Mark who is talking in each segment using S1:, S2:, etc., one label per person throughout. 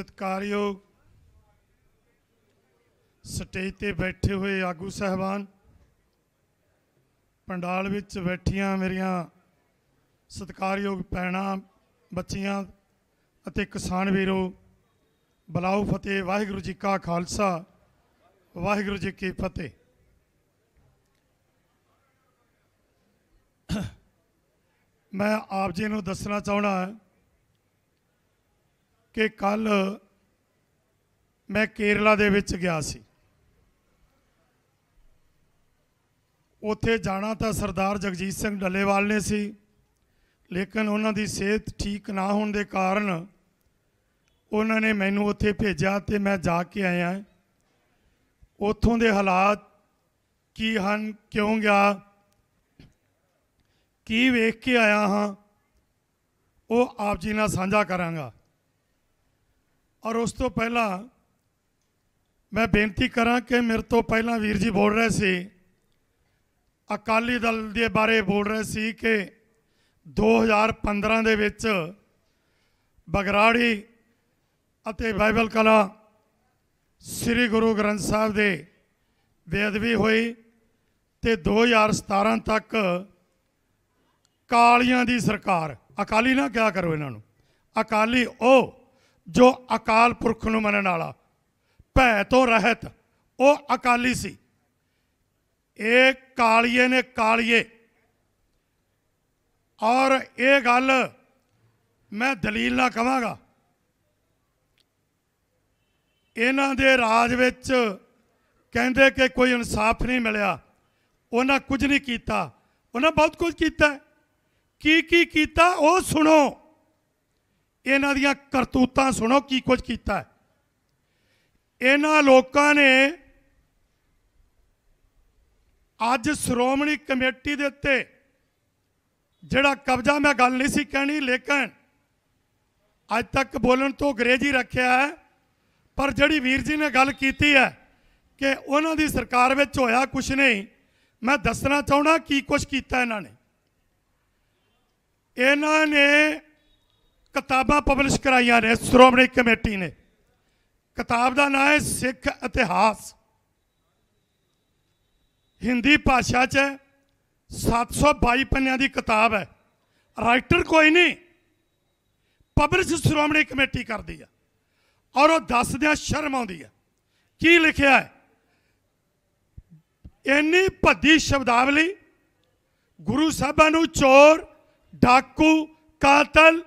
S1: ਸਤਕਾਰਯੋਗ ਸਟੇਜ ਤੇ ਬੈਠੇ ਹੋਏ ਆਗੂ ਸਹਿਬਾਨ ਪੰਡਾਲ ਵਿੱਚ ਬੈਠੀਆਂ ਮੇਰੀਆਂ ਸਤਕਾਰਯੋਗ ਪੈਣਾ ਬੱਚੀਆਂ ਅਤੇ ਕਿਸਾਨ ਵੀਰੋ ਬਲਾਉ ਫਤਿਹ ਵਾਹਿਗੁਰੂ ਜੀ ਕਾ ਖਾਲਸਾ ਵਾਹਿਗੁਰੂ ਜੀ ਕੀ ਫਤਿਹ ਮੈਂ ਆਪ ਜੀ ਨੂੰ ਦੱਸਣਾ ਚਾਹਣਾ ਕਿ ਕੱਲ ਮੈਂ ਕੇਰਲਾ ਦੇ ਵਿੱਚ ਗਿਆ ਸੀ ਉੱਥੇ ਜਾਣਾ ਤਾਂ ਸਰਦਾਰ ਜਗਜੀਤ ਸਿੰਘ ਡੱਲੇਵਾਲ ਨੇ ਸੀ ਲੇਕਿਨ ਉਹਨਾਂ ਦੀ ਸਿਹਤ ਠੀਕ ਨਾ ਹੋਣ ਦੇ ਕਾਰਨ ਉਹਨਾਂ ਨੇ ਮੈਨੂੰ ਉੱਥੇ ਭੇਜਿਆ ਤੇ ਮੈਂ ਜਾ ਕੇ ਆਇਆ ਉੱਥੋਂ ਦੇ ਹਾਲਾਤ ਕੀ ਹਨ ਕਿਉਂ ਗਿਆ ਕੀ ਵੇਖ ਕੇ ਆਇਆ ਹਾਂ ਉਹ ਆਪ ਜੀ ਨਾਲ ਸਾਂਝਾ ਕਰਾਂਗਾ ਔਰ ਉਸ ਤੋਂ ਪਹਿਲਾਂ ਮੈਂ ਬੇਨਤੀ ਕਰਾਂ ਕਿ ਮੇਰੇ ਤੋਂ ਪਹਿਲਾਂ ਵੀਰ ਜੀ ਬੋਲ ਰਹੇ ਸੀ ਅਕਾਲੀ ਦਲ ਦੇ ਬਾਰੇ ਬੋਲ ਰਹੇ ਸੀ ਕਿ 2015 ਦੇ ਵਿੱਚ ਬਗਰਾੜੀ ਅਤੇ ਬਾਈਬਲ ਕਲਾ ਸ੍ਰੀ ਗੁਰੂ ਗ੍ਰੰਥ ਸਾਹਿਬ ਦੇ ਬੇਅਦਬੀ ਹੋਈ ਤੇ 2017 ਤੱਕ ਕਾਲੀਆਂ ਦੀ ਸਰਕਾਰ ਅਕਾਲੀ ਨਾ ਕਿਆ ਕਰੋ ਇਹਨਾਂ ਨੂੰ ਅਕਾਲੀ ਉਹ ਜੋ ਅਕਾਲ ਪੁਰਖ ਨੂੰ ਮੰਨਣ ਵਾਲਾ ਭੈ ਤੋਂ ਰਹਿਤ ਉਹ ਅਕਾਲੀ ਸੀ ਇਹ ਕਾਲੀਏ ਨੇ ਕਾਲੀਏ ਔਰ ਇਹ ਗੱਲ ਮੈਂ ਦਲੀਲ ਨਾਲ ਕਹਾਂਗਾ ਇਹਨਾਂ ਦੇ ਰਾਜ ਵਿੱਚ ਕਹਿੰਦੇ ਕਿ ਕੋਈ ਇਨਸਾਫ ਨਹੀਂ ਮਿਲਿਆ ਉਹਨਾਂ ਕੁਝ ਨਹੀਂ ਕੀਤਾ ਉਹਨਾਂ ਬਹੁਤ ਕੁਝ ਕੀਤਾ ਕੀ ਕੀ ਕੀਤਾ ਉਹ ਸੁਣੋ ਇਹਨਾਂ ਦੀਆਂ ਕਰਤੂਤਾਂ ਸੁਣੋ ਕੀ ਕੁਝ ਕੀਤਾ ਇਹਨਾਂ ਲੋਕਾਂ ਨੇ ਅੱਜ ਸ਼੍ਰੋਮਣੀ ਕਮੇਟੀ ਦੇ ਉੱਤੇ ਜਿਹੜਾ ਕਬਜ਼ਾ ਮੈਂ ਗੱਲ ਨਹੀਂ ਸੀ ਕਹਿਣੀ ਲੇਕਿਨ ਅੱਜ ਤੱਕ ਬੋਲਣ ਤੋਂ ਗਰੇਜੀ ਰੱਖਿਆ ਹੈ ਪਰ ਜਿਹੜੀ ਵੀਰ ਜੀ ਨੇ ਗੱਲ ਕੀਤੀ ਹੈ ਕਿ ਉਹਨਾਂ ਦੀ ਸਰਕਾਰ ਵਿੱਚ ਹੋਇਆ ਕੁਝ ਨਹੀਂ ਮੈਂ ਦੱਸਣਾ ਚਾਹਣਾ ਕੀ ਕੁਝ ਕੀਤਾ ਇਹਨਾਂ ਨੇ ਇਹਨਾਂ ਨੇ ਕਿਤਾਬਾਂ ਪਬਲਿਸ਼ ਕਰਾਈਆਂ ਨੇ ਸ਼੍ਰੋਮਣੀ ਕਮੇਟੀ ਨੇ ਕਿਤਾਬ ਦਾ ਨਾਮ ਹੈ ਸਿੱਖ ਇਤਿਹਾਸ ਹਿੰਦੀ ਭਾਸ਼ਾ 'ਚ 722 ਪੰਨਿਆਂ ਦੀ ਕਿਤਾਬ ਹੈ ਰਾਈਟਰ ਕੋਈ ਨਹੀਂ ਪਬਲਿਸ਼ ਸ਼੍ਰੋਮਣੀ ਕਮੇਟੀ ਕਰਦੀ ਆ ਔਰ ਉਹ ਦੱਸਦਿਆਂ ਸ਼ਰਮ ਆਉਂਦੀ ਆ ਕੀ ਲਿਖਿਆ ਹੈ ਇੰਨੀ ਭੱਦੀ ਸ਼ਬਦਾਵਲੀ ਗੁਰੂ ਸਾਹਿਬਾਂ ਨੂੰ ਚੋਰ ਡਾਕੂ ਕਾਤਲ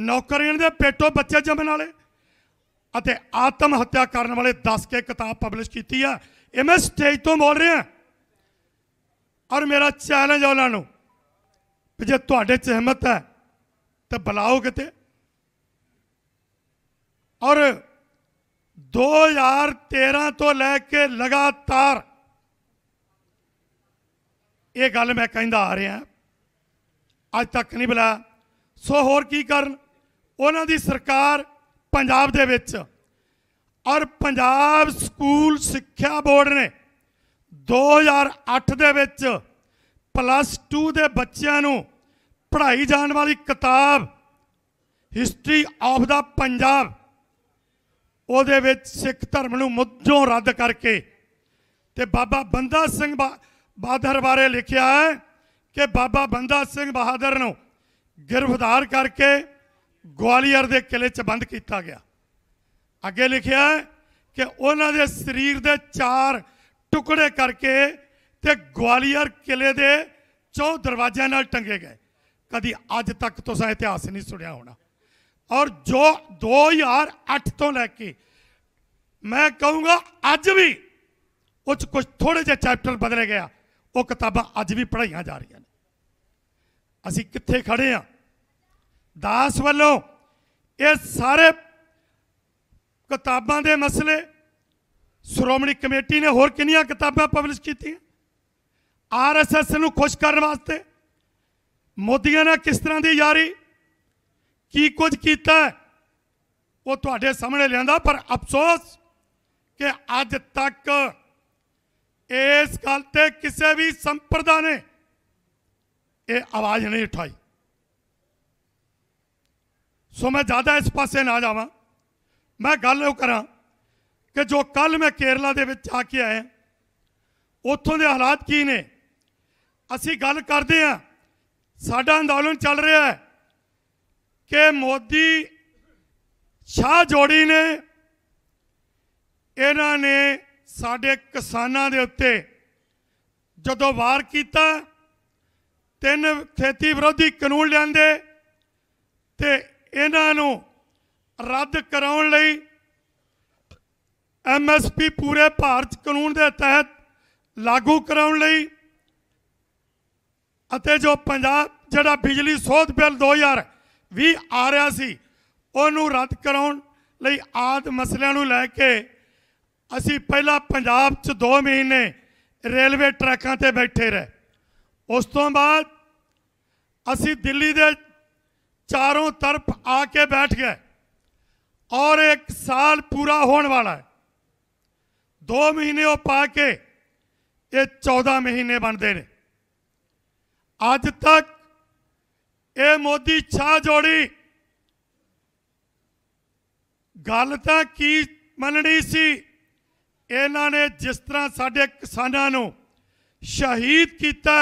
S1: ਨੌਕਰੀਆਂ ਦੇ ਪੇਟੋਂ ਬੱਚੇ ਜੰਮਣ ਵਾਲੇ ਅਤੇ ਆਤਮ ਹੱਤਿਆ ਕਰਨ ਵਾਲੇ ਦੱਸ ਕੇ ਕਿਤਾਬ ਪਬਲਿਸ਼ ਕੀਤੀ ਆ ਇਹ ਮੈਂ ਸਟੇਜ ਤੋਂ ਬੋਲ ਰਿਹਾ ਔਰ ਮੇਰਾ ਚੈਲੰਜ ਉਹਨਾਂ ਨੂੰ ਕਿ ਜੇ ਤੁਹਾਡੇ 'ਚ ਹਿੰਮਤ ਹੈ ਤਾਂ ਬੁਲਾਓ ਕਿਤੇ ਔਰ 2013 ਤੋਂ ਲੈ ਕੇ ਲਗਾਤਾਰ ਇਹ ਗੱਲ ਮੈਂ ਕਹਿੰਦਾ ਆ ਰਿਹਾ ਅੱਜ ਤੱਕ ਨਹੀਂ ਬੁਲਾਇਆ ਸੋ ਹੋਰ ਕੀ ਕਰਨ ਉਹਨਾਂ ਦੀ ਸਰਕਾਰ ਪੰਜਾਬ ਦੇ ਵਿੱਚ ਔਰ ਪੰਜਾਬ ਸਕੂਲ ਸਿੱਖਿਆ ਬੋਰਡ ਨੇ 2008 ਦੇ ਵਿੱਚ ਪਲੱਸ 2 ਦੇ ਬੱਚਿਆਂ ਨੂੰ ਪੜ੍ਹਾਈ ਜਾਣ ਵਾਲੀ ਕਿਤਾਬ ਹਿਸਟਰੀ ਆਫ ਦਾ ਪੰਜਾਬ ਉਹਦੇ ਵਿੱਚ ਸਿੱਖ ਧਰਮ ਨੂੰ ਮੁੱਢੋਂ ਰੱਦ ਕਰਕੇ ਤੇ ਬਾਬਾ ਬੰਦਾ ਸਿੰਘ ਬਹਾਦਰ ਬਾਰੇ ਲਿਖਿਆ ਹੈ ਕਿ ਬਾਬਾ ਬੰਦਾ ਸਿੰਘ ਬਹਾਦਰ ਨੂੰ ਗ੍ਰਿਫਤਾਰ ਕਰਕੇ ਗਵਾਲੀਅਰ ਦੇ ਕਿਲੇ 'ਚ ਬੰਦ ਕੀਤਾ ਗਿਆ ਅੱਗੇ ਲਿਖਿਆ ਕਿ ਉਹਨਾਂ ਦੇ ਸਰੀਰ ਦੇ ਚਾਰ ਟੁਕੜੇ ਕਰਕੇ ਤੇ ਗਵਾਲੀਅਰ ਕਿਲੇ ਦੇ ਚੌ ਦਰਵਾਜ਼ਿਆਂ ਨਾਲ ਟੰਗੇ ਗਏ ਕਦੀ ਅੱਜ ਤੱਕ ਤੁਸੀਂ ਇਤਿਹਾਸ ਨਹੀਂ ਸੁਣਿਆ ਹੋਣਾ ਔਰ ਜੋ 2008 ਤੋਂ ਲੈ ਕੇ ਮੈਂ ਕਹੂੰਗਾ ਅੱਜ ਵੀ ਉੱਚ ਕੁਝ ਥੋੜੇ ਜਿਹਾ ਚੈਪਟਰ ਬਦਲੇ ਗਿਆ ਉਹ ਕਿਤਾਬਾਂ ਅੱਜ ਵੀ ਪੜ੍ਹਾਈਆਂ ਜਾ ਰਹੀਆਂ ਨੇ ਅਸੀਂ ਕਿੱਥੇ ਖੜੇ ਆ ਦਾਸ ਵੱਲੋਂ ਇਹ ਸਾਰੇ ਕਿਤਾਬਾਂ ਦੇ ਮਸਲੇ ਸ਼੍ਰੋਮਣੀ ਕਮੇਟੀ ਨੇ ਹੋਰ ਕਿੰਨੀਆਂ ਕਿਤਾਬਾਂ ਪਬਲਿਸ਼ ਕੀਤੀਆਂ ਆਰਐਸਐਸ ਨੂੰ ਖੁਸ਼ ਕਰਨ ਵਾਸਤੇ ਮੋਦੀਆਂ ਨਾਲ ਕਿਸ ਤਰ੍ਹਾਂ ਦੀ ਯਾਰੀ ਕੀ ਕੁਝ ਕੀਤਾ ਉਹ ਤੁਹਾਡੇ ਸਾਹਮਣੇ ਲਿਆਂਦਾ ਪਰ ਅਫਸੋਸ ਕਿ ਅੱਜ ਤੱਕ ਇਸ ਗੱਲ ਤੇ ਕਿਸੇ ਵੀ ਸੰਪਰਦਾ ਨੇ ਇਹ ਆਵਾਜ਼ ਨਹੀਂ ਉਠਾਈ ਸੋ ਮੈਂ ਜ਼ਿਆਦਾ ਇਸ ਪਾਸੇ ਨਾ ਜਾਵਾਂ ਮੈਂ ਗੱਲ ਉਹ ਕਰਾਂ ਕਿ ਜੋ ਕੱਲ ਮੈਂ ਕੇਰਲਾ ਦੇ ਵਿੱਚ ਆ ਕੇ ਆਇਆ ਉੱਥੋਂ ਦੇ ਹਾਲਾਤ ਕੀ ਨੇ ਅਸੀਂ ਗੱਲ ਕਰਦੇ ਆ ਸਾਡਾ ਅੰਦੋਲਨ ਚੱਲ ਰਿਹਾ ਹੈ ਕਿ ਮੋਦੀ ਸ਼ਾਹ ਜੋੜੀ ਨੇ ਇਹਨਾਂ ਨੇ ਸਾਡੇ ਕਿਸਾਨਾਂ ਦੇ ਉੱਤੇ ਜਦੋਂ ਵਾਰ ਕੀਤਾ ਤਿੰਨ ਖੇਤੀ ਵਿਰੋਧੀ ਕਾਨੂੰਨ ਲਿਆਂਦੇ ਤੇ ਇਹਨਾਂ ਨੂੰ ਰੱਦ ਕਰਾਉਣ ਲਈ ਐਮਐਸਪੀ ਪੂਰੇ ਭਾਰਤ ਕਾਨੂੰਨ ਦੇ ਤਹਿਤ ਲਾਗੂ ਕਰਾਉਣ ਲਈ ਅਤੇ ਜੋ ਪੰਜਾਬ ਜਿਹੜਾ ਬਿਜਲੀ ਸੋਧ ਬਿੱਲ 2020 ਆ ਰਿਹਾ ਸੀ ਉਹਨੂੰ ਰੱਦ ਕਰਾਉਣ ਲਈ ਆਦ ਮਸਲਿਆਂ ਨੂੰ ਲੈ ਕੇ ਅਸੀਂ ਪਹਿਲਾਂ ਪੰਜਾਬ 'ਚ 2 ਮਹੀਨੇ ਰੇਲਵੇ ਟਰੱਕਾਂ ਤੇ ਬੈਠੇ ਰਹੇ ਉਸ ਤੋਂ ਬਾਅਦ ਅਸੀਂ ਦਿੱਲੀ ਦੇ चारों तरफ आके बैठ गए और एक साल पूरा होने वाला है दो महीने वो पा के ये चौदह महीने बनते ने अज तक ये मोदी छा जोड़ी ਗੱਲ ਤਾਂ ਕੀ ਮੰਨਣੀ ਸੀ ਇਹਨਾਂ ਨੇ ਜਿਸ ਤਰ੍ਹਾਂ ਸਾਡੇ ਕਿਸਾਨਾਂ ਨੂੰ ਸ਼ਹੀਦ ਕੀਤਾ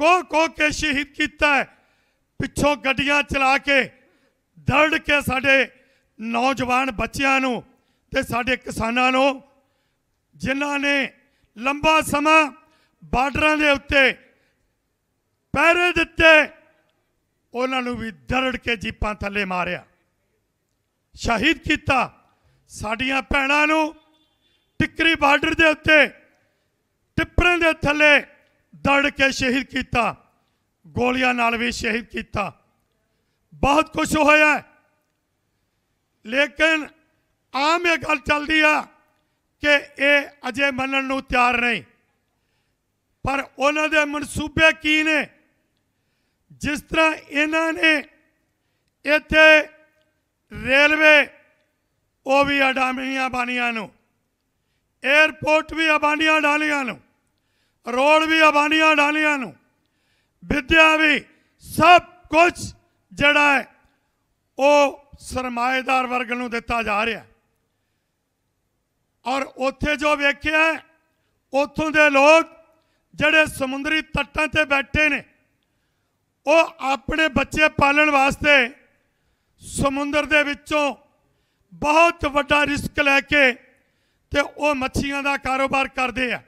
S1: ਕੋ ਕੋ ਕੇ ਸ਼ਹੀਦ ਕੀਤਾ ਪਿੱਛੋਂ ਗੱਡੀਆਂ ਚਲਾ ਕੇ ਦਰੜ ਕੇ ਸਾਡੇ ਨੌਜਵਾਨ ਬੱਚਿਆਂ ਨੂੰ ਤੇ ਸਾਡੇ ਕਿਸਾਨਾਂ ਨੂੰ ਜਿਨ੍ਹਾਂ ਨੇ ਲੰਬਾ ਸਮਾਂ ਬਾਰਡਰਾਂ ਦੇ ਉੱਤੇ ਪਹਿਰੇ ਦਿੱਤੇ ਉਹਨਾਂ ਨੂੰ ਵੀ ਦਰੜ ਕੇ ਜੀਪਾਂ ਥੱਲੇ ਮਾਰਿਆ ਸ਼ਹੀਦ ਕੀਤਾ ਸਾਡੀਆਂ ਭੈਣਾਂ ਨੂੰ ਟਿੱਕਰੀ ਬਾਰਡਰ ਦੇ ਉੱਤੇ ਟਿੱਪਰਾਂ ਦੇ ਥੱਲੇ ਦਰੜ ਕੇ ਸ਼ਹੀਦ ਕੀਤਾ ਗੋਲੀਆਂ ਨਾਲ ਵੀ ਸ਼ਹੀਦ ਕੀਤਾ ਬਹੁਤ ਕੁਝ ਹੋਇਆ ਲੇਕਿਨ ਆਮ ਇਹ ਗੱਲ ਚੱਲਦੀ ਆ ਕਿ ਇਹ ਅਜੇ ਮੰਨਣ ਨੂੰ ਤਿਆਰ ਨਹੀਂ ਪਰ ਉਹਨਾਂ ਦੇ ਮਨਸੂਬੇ ਕੀ ਨੇ ਜਿਸ ਤਰ੍ਹਾਂ ਇਹਨਾਂ ਨੇ ਇੱਥੇ ਰੇਲਵੇ ਉਹ ਵੀ ਅਡਾਮੀਆਂ ਬਾਨੀਆਂ ਨੂੰ 에어ਪੋਰਟ ਵੀ ਅਬਾਨੀਆਂ ਡਾਲੀਆਂ ਨੂੰ ਰੋਡ ਵੀ ਅਬਾਨੀਆਂ ਡਾਲੀਆਂ ਨੂੰ ਵਿਦਿਆ ਵੀ ਸਭ ਕੁਝ ਜਿਹੜਾ ਹੈ ਉਹ ਸਰਮਾਇਦਾਰ ਵਰਗ ਨੂੰ ਦਿੱਤਾ ਜਾ ਰਿਹਾ ਔਰ ਉੱਥੇ ਜੋ ਵੇਖਿਆ ਉੱਥੋਂ ਦੇ ਲੋਕ ਜਿਹੜੇ ਸਮੁੰਦਰੀ ਤੱਟਾਂ ਤੇ ਬੈਠੇ ਨੇ ਉਹ ਆਪਣੇ ਬੱਚੇ ਪਾਲਣ ਵਾਸਤੇ ਸਮੁੰਦਰ ਦੇ ਵਿੱਚੋਂ ਬਹੁਤ ਵੱਡਾ ਰਿਸਕ ਲੈ ਕੇ ਤੇ ਉਹ ਮੱਛੀਆਂ ਦਾ ਕਾਰੋਬਾਰ ਕਰਦੇ ਆ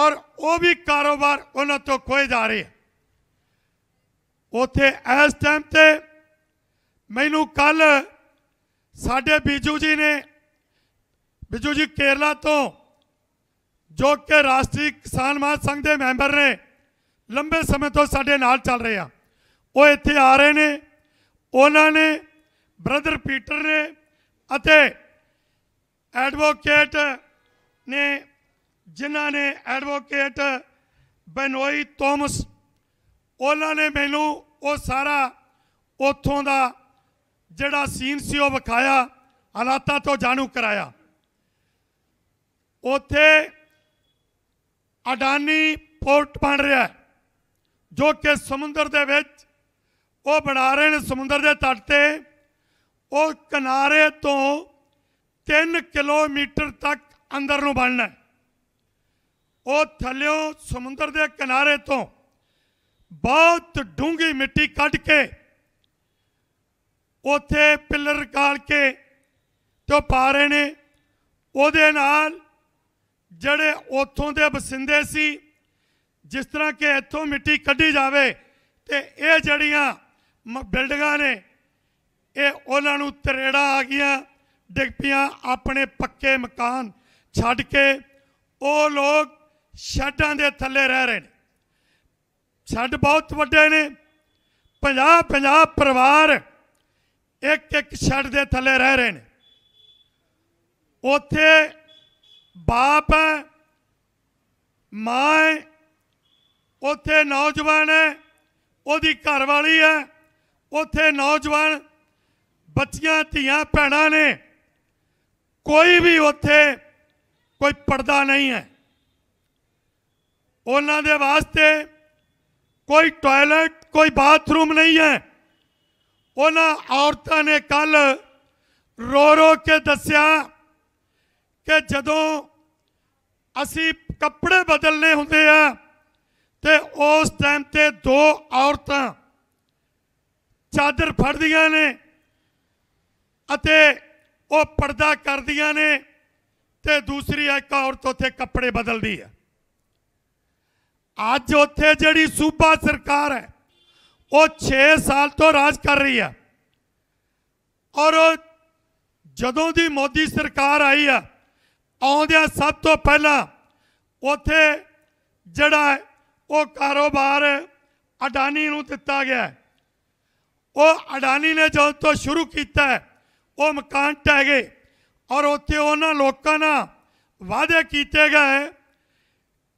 S1: ਔਰ ਉਹ ਵੀ ਕਾਰੋਬਾਰ ਉਹਨਾਂ ਤੋਂ ਖੋਏ ਜਾ ਰਹੇ ਉਥੇ ਇਸ ਟਾਈਮ ਤੇ ਮੈਨੂੰ ਕੱਲ ਸਾਡੇ ਬੀਜੂ ਜੀ ਨੇ ਬੀਜੂ ਜੀ ਕੇਰਲਾ ਤੋਂ ਜੋ ਕਿ ਰਾਸ਼ਟਰੀ ਕਿਸਾਨ ਸੰਘ ਦੇ ਮੈਂਬਰ ਨੇ ਲੰਬੇ ਸਮੇਂ ਤੋਂ ਸਾਡੇ ਨਾਲ ਚੱਲ ਰਹੇ ਆ ਉਹ ਇੱਥੇ ਆ ਰਹੇ ਨੇ ਉਹਨਾਂ ਨੇ ਬ੍ਰਦਰ ਪੀਟਰ ਨੇ ਅਤੇ ਐਡਵੋਕੇਟ ਨੇ ਜਿਨ੍ਹਾਂ ਨੇ ਐਡਵੋਕੇਟ ਬੈਨੋਈ ਥੋਮਸ ਉਹਨਾਂ ਨੇ ਮੈਨੂੰ ਉਹ ਸਾਰਾ ਉੱਥੋਂ ਦਾ ਜਿਹੜਾ ਸੀਨ ਸੀ ਉਹ ਵਿਖਾਇਆ ਹਾਲਾਤਾਂ ਤੋਂ ਜਾਣੂ ਕਰਾਇਆ ਉੱਥੇ ਅਡਾਨੀ ਪੋਰਟ ਬਣ ਰਿਹਾ ਜੋ ਕਿ ਸਮੁੰਦਰ ਦੇ ਵਿੱਚ ਉਹ ਬਣਾ ਰਹੇ ਨੇ ਸਮੁੰਦਰ ਦੇ ਤੱਟ ਤੇ ਉਹ ਕਿਨਾਰੇ ਤੋਂ 3 ਕਿਲੋਮੀਟਰ ਤੱਕ ਅੰਦਰ ਨੂੰ ਬਣਨਾ ਹੈ ਉਹ ਥੱਲਿਓਂ ਸਮੁੰਦਰ ਦੇ ਕਿਨਾਰੇ ਤੋਂ ਬਹੁਤ ਡੂੰਗੀ ਮਿੱਟੀ ਕੱਢ ਕੇ ਉਥੇ ਪਿੱਲਰ ਕਾਲ ਕੇ ਤੇ ਪਾ ਰਹੇ ਨੇ ਉਹਦੇ ਨਾਲ ਜਿਹੜੇ ਉਥੋਂ ਦੇ ਵਸਿੰਦੇ ਸੀ ਜਿਸ ਤਰ੍ਹਾਂ ਕਿ ਇੱਥੋਂ ਮਿੱਟੀ ਕੱਢੀ ਜਾਵੇ ਤੇ ਇਹ ਜੜੀਆਂ ਬਿਲਡਿੰਗਾਂ ਨੇ ਇਹ ਉਹਨਾਂ ਨੂੰ ਤਰੇੜਾ ਆ ਗਿਆ ਡਿੱਗ ਪਿਆ ਆਪਣੇ ਪੱਕੇ ਮਕਾਨ ਛੱਡ ਕੇ ਉਹ ਲੋਕ ਸ਼ੈੱਡਾਂ ਦੇ ਥੱਲੇ ਰਹਿ ਰਹੇ ਨੇ ਛੱਡ ਬਹੁਤ ਵੱਡੇ ਨੇ 50 50 ਪਰਿਵਾਰ ਇੱਕ ਇੱਕ ਛੱਡ ਦੇ ਥੱਲੇ ਰਹਿ ਰਹੇ ਨੇ ਉੱਥੇ ਬਾਪ ਹੈ ਮਾਂ ਉੱਥੇ ਨੌਜਵਾਨ ਹੈ ਉਹਦੀ ਘਰ ਵਾਲੀ ਹੈ ਉੱਥੇ ਨੌਜਵਾਨ ਬੱਚੀਆਂ ਧੀਆਂ ਭੈਣਾਂ ਨੇ ਕੋਈ ਵੀ ਉੱਥੇ ਕੋਈ ਪਰਦਾ ਨਹੀਂ ਹੈ ਉਹਨਾਂ ਦੇ ਵਾਸਤੇ ਕੋਈ ਟਾਇਲਟ ਕੋਈ ਬਾਥਰੂਮ ਨਹੀਂ ਹੈ ਉਹਨਾਂ ਔਰਤਾਂ ਨੇ ਕੱਲ ਰੋ ਰੋ ਕੇ ਦੱਸਿਆ ਕਿ ਜਦੋਂ ਅਸੀਂ ਕੱਪੜੇ ਬਦਲਨੇ ਹੁੰਦੇ ਆ ਤੇ ਉਸ ਟਾਈਮ ਤੇ ਦੋ ਔਰਤਾਂ ਚਾਦਰ ਫੜਦੀਆਂ ਨੇ ਅਤੇ ਉਹ ਪਰਦਾ ਕਰਦੀਆਂ ਨੇ ਤੇ ਦੂਸਰੀ ਇੱਕ ਔਰਤ ਉੱਥੇ ਕੱਪੜੇ ਬਦਲਦੀ ਹੈ ਅੱਜ ਉੱਥੇ ਜਿਹੜੀ ਸੂਬਾ ਸਰਕਾਰ ਹੈ ਉਹ 6 ਸਾਲ ਤੋਂ ਰਾਜ ਕਰ ਰਹੀ ਹੈ ਔਰ ਜਦੋਂ ਦੀ ਮੋਦੀ ਸਰਕਾਰ ਆਈ ਆ ਆਉਂਦਿਆਂ ਸਭ ਤੋਂ ਪਹਿਲਾਂ ਉੱਥੇ ਜਿਹੜਾ ਉਹ ਕਾਰੋਬਾਰ ਅਡਾਨੀ ਨੂੰ ਦਿੱਤਾ ਗਿਆ ਉਹ ਅਡਾਨੀ ਨੇ ਜਦੋਂ ਤੋਂ ਸ਼ੁਰੂ ਕੀਤਾ ਉਹ ਮਕਾਨ ਟਹਿ ਗਏ ਔਰ ਉੱਥੇ ਉਹਨਾਂ ਲੋਕਾਂ ਨਾਲ ਵਾਅਦੇ ਕੀਤੇ ਗਏ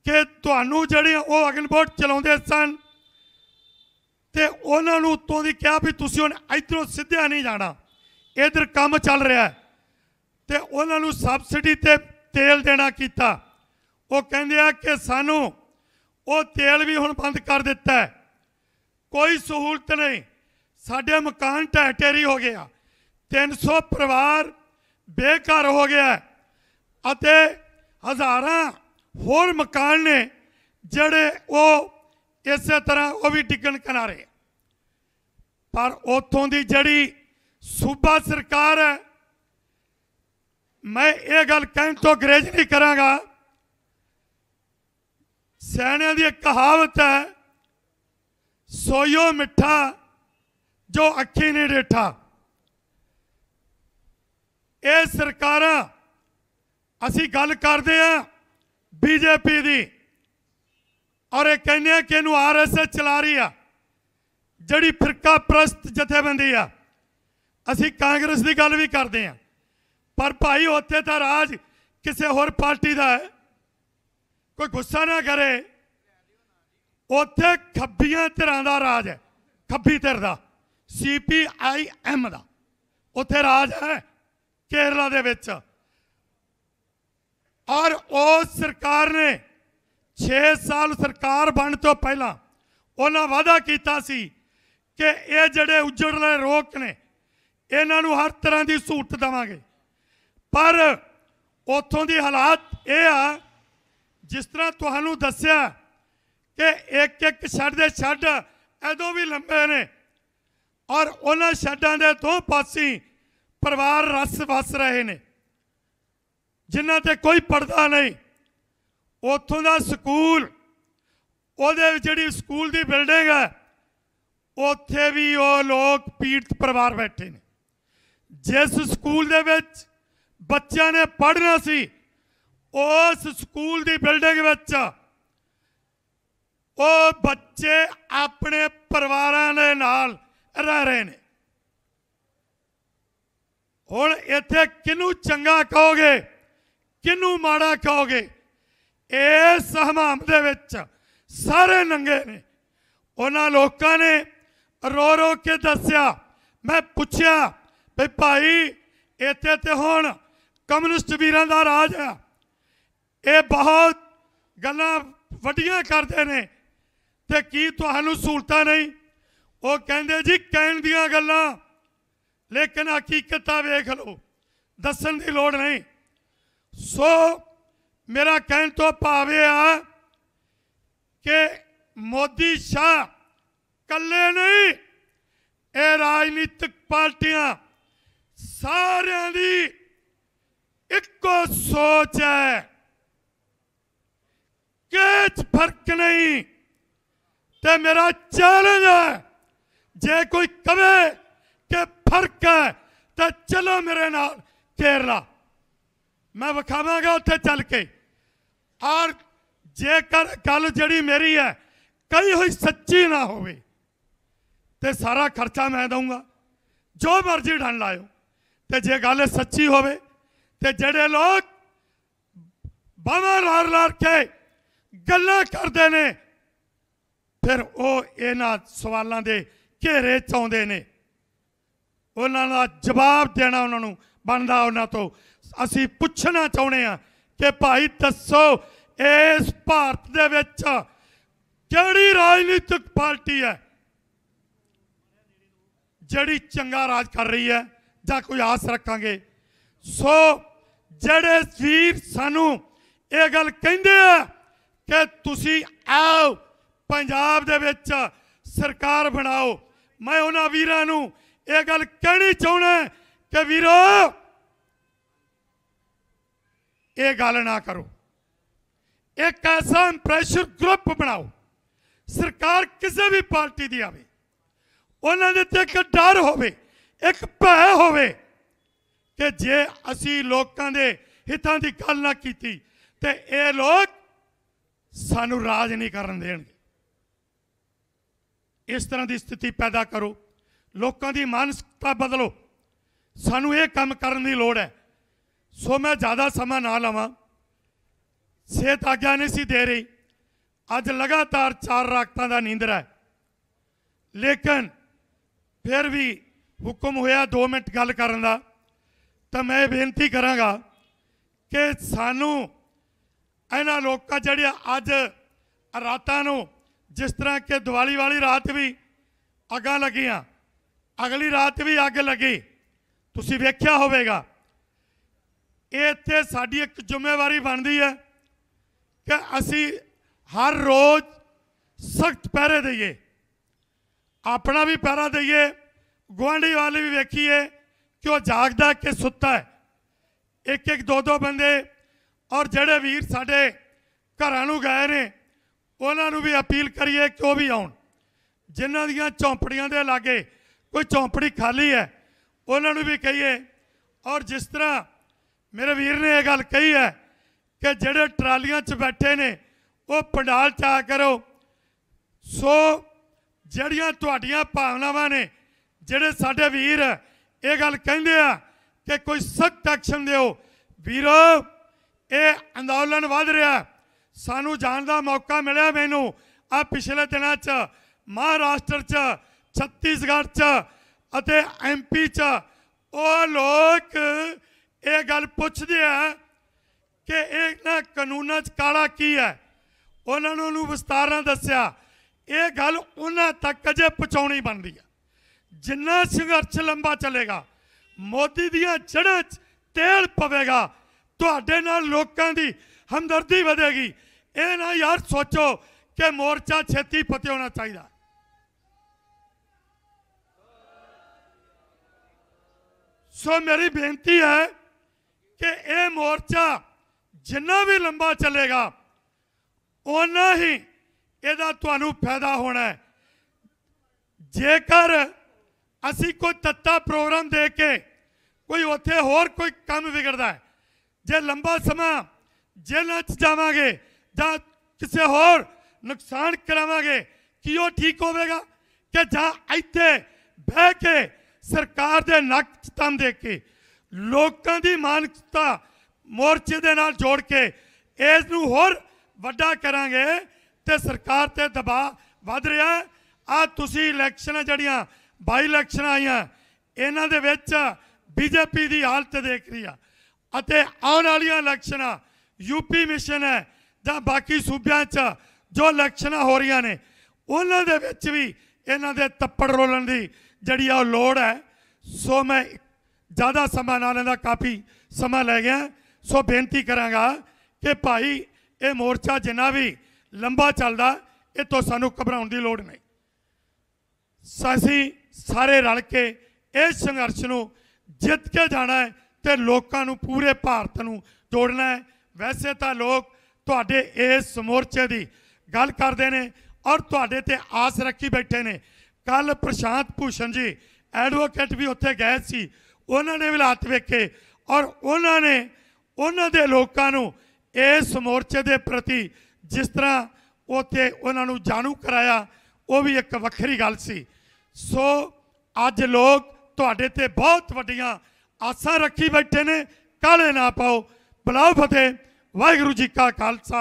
S1: ਕਿ ਤੁਹਾਨੂੰ ਜਿਹੜੇ ਉਹ ਅਗਨਬੋਟ ਚਲਾਉਂਦੇ ਸਨ ਤੇ ਉਹਨਾਂ ਨੂੰ ਉੱਤੋਂ ਦੀ ਕਿਹਾ ਵੀ ਤੁਸੀਂ ਹੁਣ ਇਧਰੋਂ ਸਿੱਧਿਆ ਨਹੀਂ ਜਾਣਾ ਇਧਰ ਕੰਮ ਚੱਲ ਰਿਹਾ ਤੇ ਉਹਨਾਂ ਨੂੰ ਸਬਸਿਡੀ ਤੇ ਤੇਲ ਦੇਣਾ ਕੀਤਾ ਉਹ ਕਹਿੰਦੇ ਆ ਕਿ ਸਾਨੂੰ ਉਹ ਤੇਲ ਵੀ ਹੁਣ ਬੰਦ ਕਰ ਦਿੱਤਾ ਹੈ ਕੋਈ ਸਹੂਲਤ ਨਹੀਂ ਸਾਡੇ ਮਕਾਨ ਢਹਿ ਢੇਰੀ ਹੋ ਗਿਆ 300 ਪਰਿਵਾਰ ਬੇਘਰ ਹੋ ਗਿਆ ਅਤੇ ਹਜ਼ਾਰਾਂ ਹੋਰ ਮਕਾਨ ਨੇ ਜਿਹੜੇ ਉਹ ਇਸੇ ਤਰ੍ਹਾਂ ਉਹ ਵੀ ਟਿਕਣ ਕਿਨਾਰੇ ਪਰ ਉਥੋਂ ਦੀ ਜਿਹੜੀ ਸੂਬਾ ਸਰਕਾਰ ਹੈ ਮੈਂ ਇਹ ਗੱਲ ਕਹਿਣ ਤੋਂ ਗਰੇਜ ਨਹੀਂ ਕਰਾਂਗਾ ਸਿਆਣਿਆਂ ਦੀ ਕਹਾਵਤ ਹੈ ਸੋਇਓ ਮਿੱਠਾ ਜੋ ਅੱਖੀ ਨਹੀਂ ਡੇਠਾ ਇਹ ਸਰਕਾਰਾਂ ਅਸੀਂ ਗੱਲ ਕਰਦੇ ਆਂ ਬੀਜੇਪੀ ਦੀ ਔਰ ਇਹ ਕਹਿੰਦੇ ਕਿ ਇਹਨੂੰ ਆਰਐਸਐਸ ਚਲਾ ਰਹੀ ਆ ਜਿਹੜੀ ਫਿਰਕਾ ਪ੍ਰਸਤ ਜਥੇਬੰਦੀ ਆ ਅਸੀਂ ਕਾਂਗਰਸ ਦੀ ਗੱਲ ਵੀ ਕਰਦੇ ਆ ਪਰ ਭਾਈ ਉੱਥੇ ਤਾਂ ਰਾਜ ਕਿਸੇ ਹੋਰ ਪਾਰਟੀ ਦਾ ਹੈ ਕੋਈ ਗੁੱਸਾ ਨਾ ਕਰੇ ਉੱਥੇ ਖੱਬੀਆਂ ਧਿਰਾਂ ਦਾ ਰਾਜ ਹੈ ਖੱਬੀ ਧਿਰ ਦਾ ਸੀਪੀਆਈਐਮ ਦਾ ਉੱਥੇ ਰਾਜ ਹੈ ਕੇਰਲਾ ਦੇ ਵਿੱਚ ਔਰ ਉਸ ਸਰਕਾਰ ਨੇ 6 ਸਾਲ ਸਰਕਾਰ ਬਣ ਤੋਂ ਪਹਿਲਾਂ ਉਹਨਾਂ ਵਾਅਦਾ ਕੀਤਾ ਸੀ ਕਿ ਇਹ ਜਿਹੜੇ ਉਜੜਲੇ ਰੋਕ ਨੇ ਇਹਨਾਂ ਨੂੰ ਹਰ ਤਰ੍ਹਾਂ ਦੀ ਸਹੂਲਤ ਦਵਾਂਗੇ ਪਰ ਉਥੋਂ ਦੀ ਹਾਲਾਤ ਇਹ ਆ ਜਿਸ ਤਰ੍ਹਾਂ ਤੁਹਾਨੂੰ ਦੱਸਿਆ ਕਿ ਇੱਕ ਇੱਕ ਛੱਡ ਦੇ ਛੱਡ ਐਦੋਂ ਵੀ ਲੰਬੇ ਨੇ ਔਰ ਉਹਨਾਂ ਛੱਡਾਂ ਦੇ ਦੋ ਪਾਸੇ ਪਰਿਵਾਰ ਰਸ ਵਸ ਰਹੇ ਨੇ ਜਿਨ੍ਹਾਂ ਤੇ ਕੋਈ ਪਰਦਾ ਨਹੀਂ ਉੱਥੋਂ ਦਾ ਸਕੂਲ ਉਹਦੇ ਵਿੱਚ ਜਿਹੜੀ ਸਕੂਲ ਦੀ ਬਿਲਡਿੰਗ ਹੈ ਉੱਥੇ ਵੀ ਉਹ ਲੋਕ ਪੀੜਤ ਪਰਿਵਾਰ ਬੈਠੇ ਨੇ ਜਿਸ ਸਕੂਲ ਦੇ ਵਿੱਚ ਬੱਚਿਆਂ ਨੇ ਪੜ੍ਹਨਾ ਸੀ ਉਸ ਸਕੂਲ ਦੀ ਬਿਲਡਿੰਗ ਵਿੱਚ ਉਹ ਬੱਚੇ ਆਪਣੇ ਪਰਿਵਾਰਾਂ ਦੇ ਨਾਲ ਰਹਿ ਰਹੇ ਨੇ ਹੁਣ ਇੱਥੇ ਕਿਨੂੰ ਚੰਗਾ ਕਹੋਗੇ ਕਿੰਨੂੰ ਮਾੜਾ ਕਹੋਗੇ ਇਸ ਹਮਾਮ ਦੇ ਵਿੱਚ ਸਾਰੇ ਨੰਗੇ ਨੇ ਉਹਨਾਂ ਲੋਕਾਂ ਨੇ ਰੋ ਰੋ ਕੇ ਦੱਸਿਆ ਮੈਂ ਪੁੱਛਿਆ ਵੀ ਭਾਈ ਇੱਥੇ ਤੇ ਹੁਣ ਕਮਿਊਨਿਸਟ ਵੀਰਾਂ ਦਾ ਰਾਜ ਆ ਇਹ ਬਹੁਤ ਗੱਲਾਂ ਵੱਡੀਆਂ ਕਰਦੇ ਨੇ ਤੇ ਕੀ ਤੁਹਾਨੂੰ ਸਹੂਲਤਾਂ ਨਹੀਂ ਉਹ ਕਹਿੰਦੇ ਜੀ ਕਹਿਣ ਦੀਆਂ ਗੱਲਾਂ ਲੇਕਿਨ ਹਕੀਕਤਾਂ ਵੇਖ ਲਓ ਦੱਸਣ ਦੀ ਲੋੜ ਨਹੀਂ ਸੋ ਮੇਰਾ ਕਹਿਣ ਤੋਂ ਭਾਵ ਇਹ ਆ ਕਿ ਮੋਦੀ ਸ਼ਾਹ ਕੱਲੇ ਨਹੀਂ ਇਹ ਰਾਜਨੀਤਿਕ ਪਾਰਟੀਆਂ ਸਾਰਿਆਂ ਦੀ ਇੱਕੋ ਸੋਚ ਹੈ ਕਿਛ ਫਰਕ ਨਹੀਂ ਤੇ ਮੇਰਾ ਚੈਲੰਜ ਹੈ ਜੇ ਕੋਈ ਕਵੇ ਕਿ ਫਰਕ ਹੈ ਤਾਂ ਚਲੋ ਮੇਰੇ ਨਾਲ ਕੇਰਲਾ ਮੈਂ ਵਿਖਾਵਾਂਗਾ ਉੱਥੇ ਚੱਲ ਕੇ ਔਰ ਜੇਕਰ ਗੱਲ ਜਿਹੜੀ ਮੇਰੀ ਹੈ ਕਈ ਹੋਈ ਸੱਚੀ ਨਾ ਹੋਵੇ ਤੇ ਸਾਰਾ ਖਰਚਾ ਮੈਂ ਦਊਂਗਾ ਜੋ ਮਰਜ਼ੀ ਢਣ ਲਾਇਓ ਤੇ ਜੇ ਗੱਲ ਸੱਚੀ ਹੋਵੇ ਤੇ ਜਿਹੜੇ ਲੋਕ ਬਾਵਾ ਲਾਰ ਲਾਰ ਕੇ ਗੱਲਾਂ ਕਰਦੇ ਨੇ ਫਿਰ ਉਹ ਇਹਨਾਂ ਸਵਾਲਾਂ ਦੇ ਘੇਰੇ ਚ ਆਉਂਦੇ ਨੇ ਉਹਨਾਂ ਦਾ ਜਵਾਬ ਦੇਣਾ ਉਹਨਾਂ ਨੂੰ ਬਣਦਾ ਉਹਨਾਂ ਤੋਂ ਅਸੀਂ ਪੁੱਛਣਾ ਚਾਹੁੰਦੇ ਆ ਕਿ ਭਾਈ ਦੱਸੋ ਇਸ ਭਾਰਤ ਦੇ ਵਿੱਚ ਕਿਹੜੀ ਰਾਜਨੀਤਿਕ ਪਾਰਟੀ ਹੈ ਜਿਹੜੀ ਚੰਗਾ ਰਾਜ ਕਰ ਰਹੀ ਹੈ ਜਾਂ ਕੋਈ ਆਸ ਰੱਖਾਂਗੇ ਸੋ ਜਿਹੜੇ ਵੀਰ ਸਾਨੂੰ ਇਹ ਗੱਲ ਕਹਿੰਦੇ ਆ ਕਿ ਤੁਸੀਂ ਆਓ ਪੰਜਾਬ ਦੇ ਵਿੱਚ ਸਰਕਾਰ ਬਣਾਓ ਮੈਂ ਉਹਨਾਂ ਵੀਰਾਂ ਨੂੰ ਇਹ ਗੱਲ ਕਹਿਣੀ ਚਾਹੁੰਦਾ ਕਿ ਵੀਰੋ ਇਹ ਗੱਲ ਨਾ ਕਰੋ ਇੱਕ ਐਸਾ ਪ੍ਰੈਸ਼ਰ ਗਰੁੱਪ ਬਣਾਓ ਸਰਕਾਰ ਕਿਸੇ ਵੀ ਪਾਰਟੀ ਦੀ ਆਵੇ ਉਹਨਾਂ ਦੇ ਤੇ ਇੱਕ ਡਰ ਹੋਵੇ ਇੱਕ ਭੈ ਹੋਵੇ ਕਿ ਜੇ ਅਸੀਂ ਲੋਕਾਂ ਦੇ ਹਿੱਤਾਂ ਦੀ ਗੱਲ ਨਾ ਕੀਤੀ ਤੇ ਇਹ ਲੋਕ ਸਾਨੂੰ ਰਾਜ ਨਹੀਂ ਕਰਨ ਦੇਣਗੇ ਇਸ ਤਰ੍ਹਾਂ ਦੀ ਸਥਿਤੀ ਪੈਦਾ ਕਰੋ ਲੋਕਾਂ ਦੀ ਮਾਨਸਿਕਤਾ ਬਦਲੋ ਸਾਨੂੰ ਇਹ ਕੰਮ ਕਰਨ ਦੀ ਲੋੜ ਹੈ ਸੋ ਮੈਂ ਜ਼ਿਆਦਾ ਸਮਾਂ ਨਾ ਲਵਾਂ ਸਿਹਤ ਆਗਿਆ ਨਹੀਂ ਸੀ ਦੇ ਰਹੀ ਅੱਜ ਲਗਾਤਾਰ ਚਾਰ ਰਾਤਾਂ ਦਾ ਨੀਂਦਰ ਹੈ ਲੇਕਿਨ ਫਿਰ ਵੀ ਹੁਕਮ ਹੋਇਆ 2 ਮਿੰਟ ਗੱਲ ਕਰਨ ਦਾ ਤਾਂ ਮੈਂ ਬੇਨਤੀ ਕਰਾਂਗਾ ਕਿ ਸਾਨੂੰ ਇਹਨਾਂ ਲੋਕਾਂ ਜਿਹੜੇ ਅੱਜ ਰਾਤਾਂ ਨੂੰ ਜਿਸ ਤਰ੍ਹਾਂ ਕਿ ਦੀਵਾਲੀ ਵਾਲੀ ਰਾਤ ਵੀ ਅੱਗਾਂ ਲੱਗੀਆਂ ਅਗਲੀ ਰਾਤ ਵੀ ਅੱਗ ਲੱਗੀ ਤੁਸੀਂ ਵੇਖਿਆ ਹੋਵੇਗਾ ਇੱਥੇ ਸਾਡੀ ਇੱਕ ਜ਼ਿੰਮੇਵਾਰੀ ਬਣਦੀ ਹੈ ਕਿ ਅਸੀਂ ਹਰ ਰੋਜ਼ ਸਖਤ ਪਹਿਰੇ ਦਈਏ ਆਪਣਾ ਵੀ ਪਹਿਰਾ ਦਈਏ ਗਵਾਂਢੀ ਵਾਲੇ ਵੀ ਵੇਖੀਏ ਕਿ ਉਹ ਜਾਗਦਾ ਕਿ ਸੁੱਤਾ ਹੈ ਇੱਕ ਇੱਕ ਦੋ ਦੋ ਬੰਦੇ ਔਰ ਜਿਹੜੇ ਵੀਰ ਸਾਡੇ ਘਰਾਂ ਨੂੰ ਗਏ ਨੇ ਉਹਨਾਂ ਨੂੰ ਵੀ ਅਪੀਲ ਕਰੀਏ ਕਿ ਉਹ ਵੀ ਆਉਣ ਜਿਨ੍ਹਾਂ ਦੀਆਂ ਝੌਂਪੜੀਆਂ ਦੇ ਲਾਗੇ ਕੋਈ ਝੌਂਪੜੀ ਖਾਲੀ ਹੈ ਉਹਨਾਂ ਨੂੰ ਵੀ ਕਹੀਏ ਔਰ ਜਿਸ ਤਰ੍ਹਾਂ ਮੇਰੇ ਵੀਰ ਨੇ ਇਹ ਗੱਲ ਕਹੀ ਹੈ ਕਿ ਜਿਹੜੇ ਟਰਾਲੀਆਂ 'ਚ ਬੈਠੇ ਨੇ ਉਹ ਪੰਡਾਲ 'ਚ ਆ ਕਰੋ ਸੋ ਜਿਹੜੀਆਂ ਤੁਹਾਡੀਆਂ ਭਾਵਨਾਵਾਂ ਨੇ ਜਿਹੜੇ ਸਾਡੇ ਵੀਰ ਇਹ ਗੱਲ ਕਹਿੰਦੇ ਆ ਕਿ ਕੋਈ ਸਖਤ ਐਕਸ਼ਨ ਦਿਓ ਵੀਰੋ ਇਹ ਅੰਦੋਲਨ ਵੱਧ ਰਿਹਾ ਸਾਨੂੰ ਜਾਣ ਦਾ ਮੌਕਾ ਮਿਲਿਆ ਮੈਨੂੰ ਆ ਪਿਛਲੇ ਦਿਨਾਂ 'ਚ ਮਹਾਰਾਸ਼ਟਰ 'ਚ ਛੱਤੀਸਗੜ੍ਹ 'ਚ ਅਤੇ ਐਮਪੀ 'ਚ ਉਹ ਲੋਕ ਇਹ ਗੱਲ ਪੁੱਛਦੇ ਆ ਕਿ ਇਹਨਾਂ ਕਾਨੂੰਨਾਂ 'ਚ ਕਾਲਾ ਕੀ ਹੈ ਉਹਨਾਂ ਨੂੰ ਉਹਨੂੰ ਵਿਸਤਾਰ ਨਾਲ ਦੱਸਿਆ ਇਹ ਗੱਲ ਉਹਨਾਂ ਤੱਕ ਅਜੇ ਪਹੁੰਚਾਉਣੀ ਬਣਦੀ ਆ ਜਿੰਨਾ ਸੰਘਰਸ਼ ਲੰਬਾ ਚੱਲੇਗਾ ਮੋਦੀ ਦੀਆਂ ਜੜ੍ਹਾਂ 'ਚ ਤੇਲ ਪਵੇਗਾ ਤੁਹਾਡੇ ਨਾਲ ਲੋਕਾਂ ਦੀ ਹਮਦਰਦੀ ਵਧੇਗੀ ਇਹ ਨਾ ਯਾਰ ਸੋਚੋ ਕਿ ਮੋਰਚਾ ਛੇਤੀ ਫਤਿਹ ਹੋਣਾ ਚਾਹੀਦਾ ਸੋ ਮੇਰੀ ਬੇਨਤੀ ਹੈ ਕਿ ਇਹ ਮੋਰਚਾ ਜਿੰਨਾ ਵੀ ਲੰਬਾ ਚੱਲੇਗਾ ਉਨਾ ਹੀ ਇਹਦਾ ਤੁਹਾਨੂੰ ਫਾਇਦਾ ਹੋਣਾ ਹੈ ਜੇਕਰ ਅਸੀਂ ਕੋਈ ਤੱਤਾ ਪ੍ਰੋਗਰਾਮ ਦੇ ਕੇ ਕੋਈ ਉੱਥੇ ਹੋਰ ਕੋਈ ਕੰਮ ਵਿਗੜਦਾ ਹੈ ਜੇ ਲੰਬਾ ਸਮਾਂ ਜੇਲ੍ਹਾਂ 'ਚ ਜਾਵਾਂਗੇ ਜਾਂ ਕਿਸੇ ਹੋਰ ਨੁਕਸਾਨ ਕਰਾਵਾਂਗੇ ਕੀ ਉਹ ਠੀਕ ਹੋਵੇਗਾ ਕਿ ਜਾਂ ਇੱਥੇ ਬਹਿ ਕੇ ਸਰਕਾਰ ਦੇ ਨੱਕ 'ਚ ਦੇ ਕੇ ਲੋਕਾਂ ਦੀ ਮਾਨਸਿਕਤਾ ਮੋਰਚੇ ਦੇ ਨਾਲ ਜੋੜ ਕੇ ਇਸ ਨੂੰ ਹੋਰ ਵੱਡਾ ਕਰਾਂਗੇ ਤੇ ਸਰਕਾਰ ਤੇ ਦਬਾਅ ਵੱਧ ਰਿਹਾ ਆ ਤੁਸੀਂ ਇਲੈਕਸ਼ਨ ਜਿਹੜੀਆਂ ਬਾਈ ਇਲੈਕਸ਼ਨ ਆਈਆਂ ਇਹਨਾਂ ਦੇ ਵਿੱਚ ਬੀਜੇਪੀ ਦੀ ਹਾਲਤ ਦੇਖ ਰਹੀ ਆ ਅਤੇ ਆਉਣ ਵਾਲੀਆਂ ਇਲੈਕਸ਼ਨਾਂ ਯੂਪੀ ਮਿਸ਼ਨ ਹੈ ਜਾਂ ਬਾਕੀ ਸੂਬਿਆਂ 'ਚ ਜੋ ਇਲੈਕਸ਼ਨਾਂ ਹੋ ਰਹੀਆਂ ਨੇ ਉਹਨਾਂ ਦੇ ਵਿੱਚ ਵੀ ਇਹਨਾਂ ਦੇ ਤੱਪੜ ਰੋਲਣ ਦੀ ਜਿਹੜੀ ਆ ਲੋੜ ਹੈ ਸੋ ਮੈਂ ਜ਼ਿਆਦਾ ਸਮਾਂ ਨਾ ਲੈਂਦਾ ਕਾਫੀ ਸਮਾਂ ਲੈ ਗਿਆ ਸੋ ਬੇਨਤੀ ਕਰਾਂਗਾ ਕਿ ਭਾਈ ਇਹ ਮੋਰਚਾ ਜਿੰਨਾ ਵੀ ਲੰਬਾ ਚੱਲਦਾ ਇਹ ਤੋਂ ਸਾਨੂੰ ਘਬਰਾਉਣ ਦੀ ਲੋੜ ਨਹੀਂ ਸਾਸੀ ਸਾਰੇ ਰਲ ਕੇ ਇਸ ਸੰਘਰਸ਼ ਨੂੰ ਜਿੱਤ ਕੇ ਜਾਣਾ ਹੈ ਤੇ ਲੋਕਾਂ ਨੂੰ ਪੂਰੇ ਭਾਰਤ ਨੂੰ ਜੋੜਨਾ ਹੈ ਵੈਸੇ ਤਾਂ ਲੋਕ ਤੁਹਾਡੇ ਇਸ ਮੋਰਚੇ ਦੀ ਗੱਲ ਕਰਦੇ ਨੇ ਔਰ ਤੁਹਾਡੇ ਤੇ ਆਸ ਰੱਖੀ ਬੈਠੇ ਨੇ ਕੱਲ ਪ੍ਰਸ਼ਾਂਤ ਭੂਸ਼ਣ ਜੀ ਐਡਵੋਕੇਟ ਵੀ ਉੱਥੇ ਗਏ ਸੀ ਉਹਨਾਂ ਨੇ ਵੀ ਹਾਲਾਤ ਵੇਖੇ ਔਰ ਉਹਨਾਂ ਨੇ ਉਹਨਾਂ ਦੇ ਲੋਕਾਂ ਨੂੰ ਇਸ ਮੋਰਚੇ ਦੇ ਪ੍ਰਤੀ ਜਿਸ ਤਰ੍ਹਾਂ ਉਥੇ ਉਹਨਾਂ ਨੂੰ ਜਾਣੂ ਕਰਾਇਆ ਉਹ ਵੀ ਇੱਕ ਵੱਖਰੀ ਗੱਲ ਸੀ ਸੋ ਅੱਜ ਲੋਕ ਤੁਹਾਡੇ ਤੇ ਬਹੁਤ ਵੱਡੀਆਂ ਆਸਾਂ ਰੱਖੀ ਬੈਠੇ ਨੇ ਕਾਲੇ ਨਾ ਪਾਓ ਬਲਾਉ ਫਤਿਹ ਵਾਹਿਗੁਰੂ ਜੀ ਕਾ ਖਾਲਸਾ